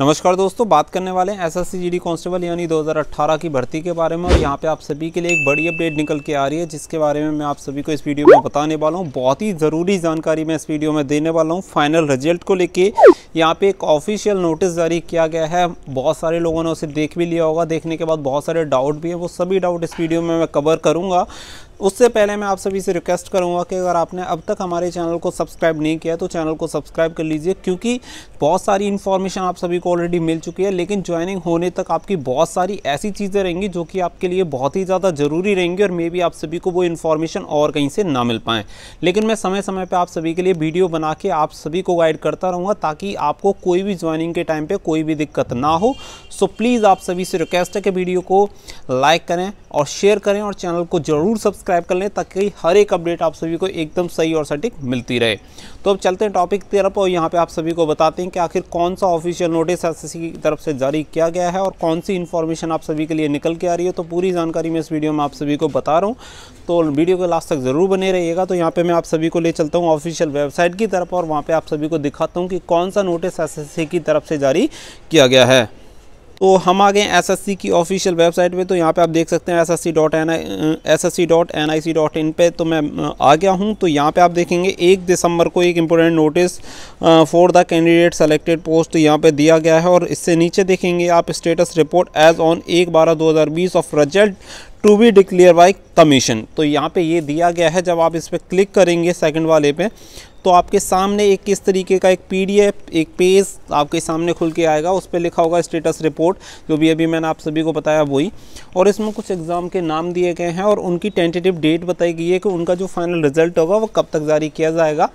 नमस्कार दोस्तों बात करने वाले हैं एस एस कांस्टेबल यानी 2018 की भर्ती के बारे में और यहाँ पे आप सभी के लिए एक बड़ी अपडेट निकल के आ रही है जिसके बारे में मैं आप सभी को इस वीडियो में बताने वाला हूँ बहुत ही ज़रूरी जानकारी मैं इस वीडियो में देने वाला हूँ फाइनल रिजल्ट को लेके यहाँ पे एक ऑफिशियल नोटिस जारी किया गया है बहुत सारे लोगों ने उसे देख भी लिया होगा देखने के बाद बहुत सारे डाउट भी हैं वो सभी डाउट इस वीडियो में मैं कवर करूँगा उससे पहले मैं आप सभी से रिक्वेस्ट करूंगा कि अगर आपने अब तक हमारे चैनल को सब्सक्राइब नहीं किया तो चैनल को सब्सक्राइब कर लीजिए क्योंकि बहुत सारी इन्फॉर्मेशन आप सभी को ऑलरेडी मिल चुकी है लेकिन ज्वाइनिंग होने तक आपकी बहुत सारी ऐसी चीज़ें रहेंगी जो कि आपके लिए बहुत ही ज़्यादा ज़रूरी रहेंगी और मे भी आप सभी को वो इन्फॉर्मेशन और कहीं से ना मिल पाएँ लेकिन मैं समय समय पर आप सभी के लिए वीडियो बना के आप सभी को गाइड करता रहूँगा ताकि आपको कोई भी ज्वाइनिंग के टाइम पर कोई भी दिक्कत ना हो सो प्लीज़ आप सभी से रिक्वेस्ट है कि वीडियो को लाइक करें और शेयर करें और चैनल को ज़रूर सब्सक्राइब सब्सक्राइब कर लें ताकि हर एक अपडेट आप सभी को एकदम सही और सटीक मिलती रहे तो अब चलते हैं टॉपिक की तरफ और यहाँ पर आप सभी को बताते हैं कि आखिर कौन सा ऑफिशियल नोटिस एस की तरफ से जारी किया गया है और कौन सी इन्फॉर्मेशन आप सभी के लिए निकल के आ रही है तो पूरी जानकारी मैं इस वीडियो में आप सभी को बता रहा हूँ तो वीडियो के लास्ट तक ज़रूर बने रहिएगा तो यहाँ पर मैं आप सभी को ले चलता हूँ ऑफिशियल वेबसाइट की तरफ और वहाँ पर आप सभी को दिखाता हूँ कि कौन सा नोटिस एस की तरफ से जारी किया गया है तो हम आ गए एसएससी की ऑफिशियल वेबसाइट पे तो यहाँ पे आप देख सकते हैं S S C dot N I S S C dot N I C dot in पर तो मैं uh, आ गया हूँ तो यहाँ पे आप देखेंगे एक दिसंबर को एक important notice for the candidate selected post यहाँ पे दिया गया है और इससे नीचे देखेंगे आप स्टेटस रिपोर्ट एज ऑन एक बारह दो हज़ार बीस of result to be declare by commission तो यहाँ पे ये दिया गया है जब आप इस पर क्लिक करेंगे सेकंड वाले पे तो आपके सामने एक किस तरीके का एक पीडीएफ एक पेज आपके सामने खुल के आएगा उस पर लिखा होगा स्टेटस रिपोर्ट जो भी अभी मैंने आप सभी को बताया वही और इसमें कुछ एग्ज़ाम के नाम दिए गए हैं और उनकी टेंटेटिव डेट बताई गई है कि उनका जो फाइनल रिजल्ट होगा वो कब तक जारी किया जाएगा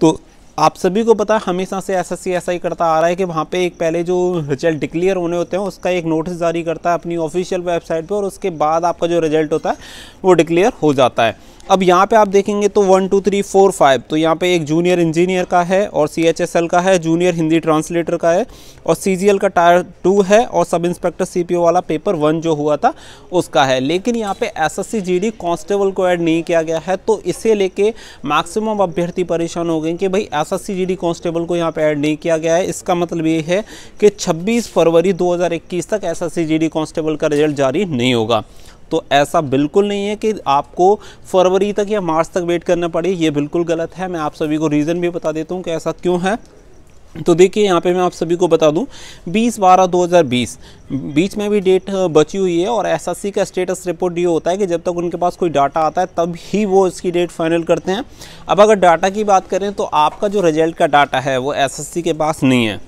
तो आप सभी को पता है हमेशा से एस एस ऐसा ही करता आ रहा है कि वहाँ पे एक पहले जो रिजल्ट डिक्लेयर होने होते हैं उसका एक नोटिस जारी करता है अपनी ऑफिशियल वेबसाइट पे और उसके बाद आपका जो रिजल्ट होता है वो डिक्लेयर हो जाता है अब यहाँ पे आप देखेंगे तो one two three four five तो यहाँ पे एक जूनियर इंजीनियर का है और सी एच एस एल का है जूनियर हिंदी ट्रांसलेटर का है और सी जी एल का टायर टू है और sub inspector C P O वाला पेपर वन जो हुआ था उसका है लेकिन यहाँ पे S S C G D constable को ऐड नहीं किया गया है तो इसे लेके मैक्सिमम अभ्यर्थी परेशान हो गए कि भाई S S C G D constable को यहाँ पर ऐड नहीं किया गया है इसका मतलब ये है कि छब्बीस फरवरी दो हज़ार इक्कीस तक S S C G D constable का रिजल्ट जारी नहीं होगा तो ऐसा बिल्कुल नहीं है कि आपको फरवरी तक या मार्च तक वेट करना पड़े ये बिल्कुल गलत है मैं आप सभी को रीज़न भी बता देता हूँ कि ऐसा क्यों है तो देखिए यहाँ पे मैं आप सभी को बता दूँ 20 बारह 2020 बीच में भी डेट बची हुई है और एसएससी का स्टेटस रिपोर्ट ये होता है कि जब तक उनके पास कोई डाटा आता है तब ही वो इसकी डेट फाइनल करते हैं अब अगर डाटा की बात करें तो आपका जो रिजल्ट का डाटा है वो एसएससी के पास नहीं है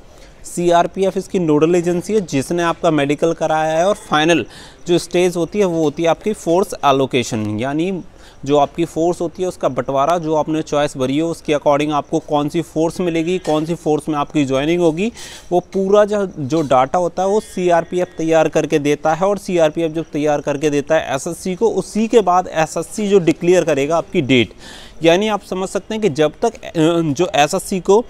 सीआरपीएफ इसकी नोडल एजेंसी है जिसने आपका मेडिकल कराया है और फाइनल जो स्टेज होती है वो होती है आपकी फोर्स एलोकेशन यानी जो आपकी फ़ोर्स होती है उसका बंटवारा जो आपने चॉइस भरी हो उसके अकॉर्डिंग आपको कौन सी फ़ोर्स मिलेगी कौन सी फ़ोर्स में आपकी ज्वाइनिंग होगी वो पूरा जो जो डाटा होता है वो सीआरपीएफ तैयार करके देता है और सीआरपीएफ जब तैयार करके देता है एसएससी को उसी के बाद एसएससी जो डिक्लेयर करेगा आपकी डेट यानी आप समझ सकते हैं कि जब तक जो एस को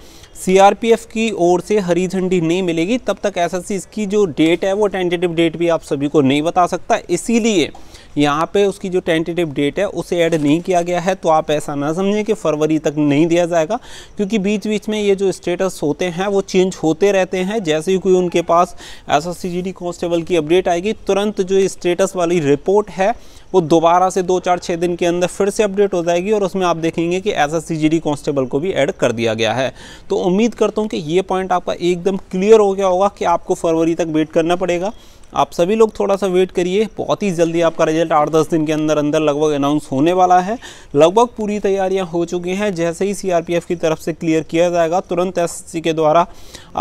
सीआरपीएफ की ओर से हरी झंडी नहीं मिलेगी तब तक एसएससी इसकी जो डेट है वो टेंटेटिव डेट भी आप सभी को नहीं बता सकता इसीलिए यहाँ पे उसकी जो टेंटेटिव डेट है उसे ऐड नहीं किया गया है तो आप ऐसा ना समझें कि फरवरी तक नहीं दिया जाएगा क्योंकि बीच बीच में ये जो स्टेटस होते हैं वो चेंज होते रहते हैं जैसे ही कोई उनके पास एस एस कांस्टेबल की अपडेट आएगी तुरंत जो स्टेटस वाली रिपोर्ट है वो दोबारा से दो चार छः दिन के अंदर फिर से अपडेट हो जाएगी और उसमें आप देखेंगे कि एस एस कांस्टेबल को भी ऐड कर दिया गया है तो उम्मीद करता हूँ कि ये पॉइंट आपका एकदम क्लियर हो गया होगा कि आपको फरवरी तक वेट करना पड़ेगा आप सभी लोग थोड़ा सा वेट करिए बहुत ही जल्दी आपका रिजल्ट आठ दस दिन के अंदर अंदर लगभग अनाउंस होने वाला है लगभग पूरी तैयारियां हो चुकी हैं जैसे ही सीआरपीएफ की तरफ से क्लियर किया जाएगा तुरंत एसएससी के द्वारा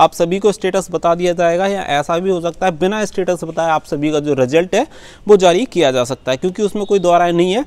आप सभी को स्टेटस बता दिया जाएगा या ऐसा भी हो सकता है बिना स्टेटस बताए आप सभी का जो रिजल्ट है वो जारी किया जा सकता है क्योंकि उसमें कोई दोहराय नहीं है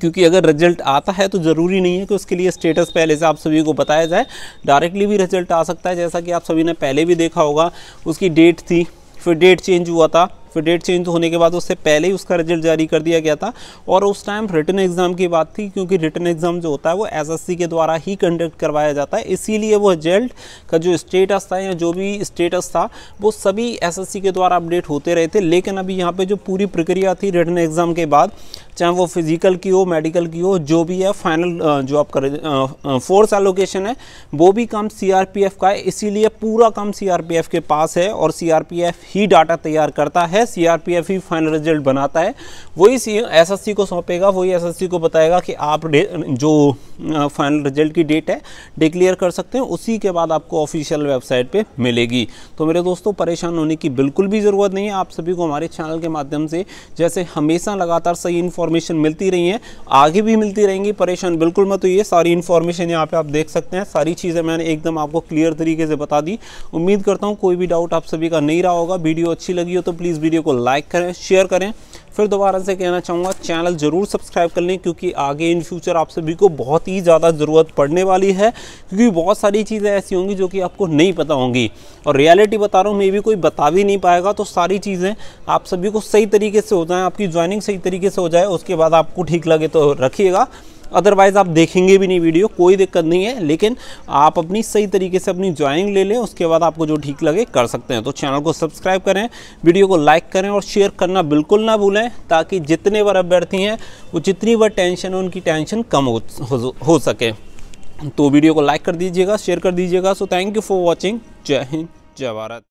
क्योंकि अगर रिजल्ट आता है तो ज़रूरी नहीं है कि उसके लिए स्टेटस पहले से आप सभी को बताया जाए डायरेक्टली भी रिजल्ट आ सकता है जैसा कि आप सभी ने पहले भी देखा होगा उसकी डेट थी फिर डेट चेंज हुआ था फिर डेट चेंज होने के बाद उससे पहले ही उसका रिजल्ट जारी कर दिया गया था और उस टाइम रिटर्न एग्ज़ाम की बात थी क्योंकि रिटर्न एग्ज़ाम जो होता है वो एसएससी के द्वारा ही कंडक्ट करवाया जाता है इसीलिए वो रिजल्ट का जो स्टेटस था या जो भी स्टेटस था वो सभी एसएससी के द्वारा अपडेट होते रहे थे लेकिन अभी यहाँ पर जो पूरी प्रक्रिया थी रिटर्न एग्ज़ाम के बाद चाहे वो फिजिकल की हो मेडिकल की हो जो भी है फाइनल जो आप कर फोर्स एलोकेशन है वो भी काम सीआरपीएफ का है इसीलिए पूरा काम सीआरपीएफ के पास है और सीआरपीएफ ही डाटा तैयार करता है सीआरपीएफ ही फाइनल रिजल्ट बनाता है वही सी एसएससी को सौंपेगा वही एसएससी को बताएगा कि आप जो फाइनल रिजल्ट की डेट है डिक्लेयर कर सकते हैं उसी के बाद आपको ऑफिशियल वेबसाइट पर मिलेगी तो मेरे दोस्तों परेशान होने की बिल्कुल भी ज़रूरत नहीं है आप सभी को हमारे चैनल के माध्यम से जैसे हमेशा लगातार सही इन्फॉर्म इन्फॉर्मेशन मिलती रही हैं आगे भी मिलती रहेंगी परेशान बिल्कुल मत होइए सारी इन्फॉर्मेशन यहाँ पे आप देख सकते हैं सारी चीज़ें मैंने एकदम आपको क्लियर तरीके से बता दी उम्मीद करता हूँ कोई भी डाउट आप सभी का नहीं रहा होगा वीडियो अच्छी लगी हो तो प्लीज़ वीडियो को लाइक करें शेयर करें फिर दोबारा से कहना चाहूँगा चैनल ज़रूर सब्सक्राइब कर लें क्योंकि आगे इन फ्यूचर आप सभी को बहुत ही ज़्यादा ज़रूरत पड़ने वाली है क्योंकि बहुत सारी चीज़ें ऐसी होंगी जो कि आपको नहीं पता होंगी और रियलिटी बता रहा हूँ मे भी कोई बता भी नहीं पाएगा तो सारी चीज़ें आप सभी को सही तरीके से हो जाएँ आपकी ज्वाइनिंग सही तरीके से हो जाए उसके बाद आपको ठीक लगे तो रखिएगा अदरवाइज़ आप देखेंगे भी नहीं वीडियो कोई दिक्कत नहीं है लेकिन आप अपनी सही तरीके से अपनी ज्वाइनिंग ले लें उसके बाद आपको जो ठीक लगे कर सकते हैं तो चैनल को सब्सक्राइब करें वीडियो को लाइक करें और शेयर करना बिल्कुल ना भूलें ताकि जितने बार अभ्यर्थी हैं वो जितनी बार टेंशन है उनकी टेंशन कम हो, हो, सके तो वीडियो को लाइक कर दीजिएगा शेयर कर दीजिएगा so thank you for watching जय हिंद जय भारत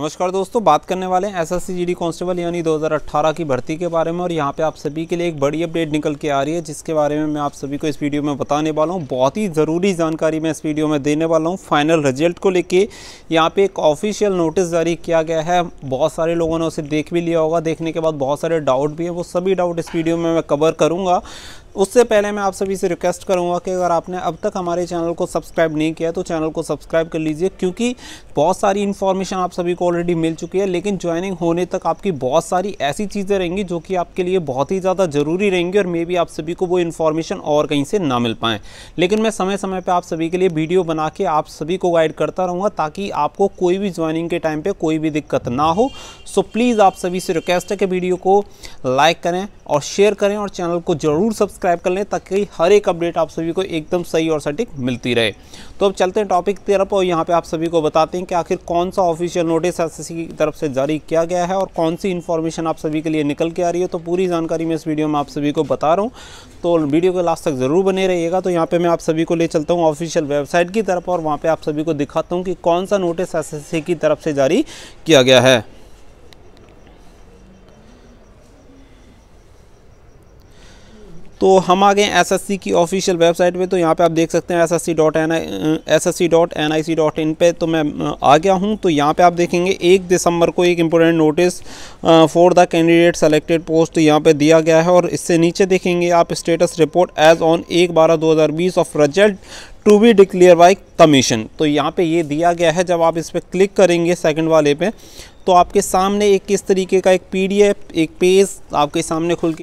नमस्कार दोस्तों बात करने वाले हैं एस एस कांस्टेबल यानी 2018 की भर्ती के बारे में और यहाँ पे आप सभी के लिए एक बड़ी अपडेट निकल के आ रही है जिसके बारे में मैं आप सभी को इस वीडियो में बताने वाला हूँ बहुत ही ज़रूरी जानकारी मैं इस वीडियो में देने वाला हूँ फाइनल रिजल्ट को लेके यहाँ पे एक ऑफिशियल नोटिस जारी किया गया है बहुत सारे लोगों ने उसे देख भी लिया होगा देखने के बाद बहुत सारे डाउट भी हैं वो सभी डाउट इस वीडियो में मैं कवर करूँगा उससे पहले मैं आप सभी से रिक्वेस्ट करूंगा कि अगर आपने अब तक हमारे चैनल को सब्सक्राइब नहीं किया तो चैनल को सब्सक्राइब कर लीजिए क्योंकि बहुत सारी इन्फॉर्मेशन आप सभी को ऑलरेडी मिल चुकी है लेकिन ज्वाइनिंग होने तक आपकी बहुत सारी ऐसी चीज़ें रहेंगी जो कि आपके लिए बहुत ही ज़्यादा ज़रूरी रहेंगी और मे बी आप सभी को वो इन्फॉर्मेशन और कहीं से ना मिल पाएँ लेकिन मैं समय समय पर आप सभी के लिए वीडियो बना के आप सभी को गाइड करता रहूँगा ताकि आपको कोई भी ज्वाइनिंग के टाइम पर कोई भी दिक्कत ना हो सो प्लीज़ आप सभी से रिक्वेस्ट है कि वीडियो को लाइक करें और शेयर करें और चैनल को ज़रूर सब्सक्राइब सब्सक्राइब कर लें ताकि हर एक अपडेट आप सभी को एकदम सही और सटीक मिलती रहे तो अब चलते हैं टॉपिक की तरफ और यहाँ पे आप सभी को बताते हैं कि आखिर कौन सा ऑफिशियल नोटिस एस की तरफ से जारी किया गया है और कौन सी इन्फॉर्मेशन आप सभी के लिए निकल के आ रही है तो पूरी जानकारी मैं इस वीडियो में आप सभी को बता रहा हूँ तो वीडियो के लास्ट तक ज़रूर बने रहिएगा तो यहाँ पर मैं आप सभी को ले चलता हूँ ऑफिशियल वेबसाइट की तरफ और वहाँ पर आप सभी को दिखाता हूँ कि कौन सा नोटिस एस की तरफ से जारी किया गया है तो हम आ गए एसएससी की ऑफिशियल वेबसाइट पे तो यहाँ पे आप देख सकते हैं S S C dot N I S S C dot N I C dot in पर तो मैं uh, आ गया हूँ तो यहाँ पे आप देखेंगे एक दिसंबर को एक important notice for the candidate selected post यहाँ पे दिया गया है और इससे नीचे देखेंगे आप स्टेटस रिपोर्ट एज ऑन एक बारह दो हज़ार बीस of result to be declare by commission तो यहाँ पर ये दिया गया है जब आप इस पर क्लिक करेंगे सेकेंड वाले पे तो आपके सामने एक किस तरीके का एक एफ एक पेज आपके सामने खुल के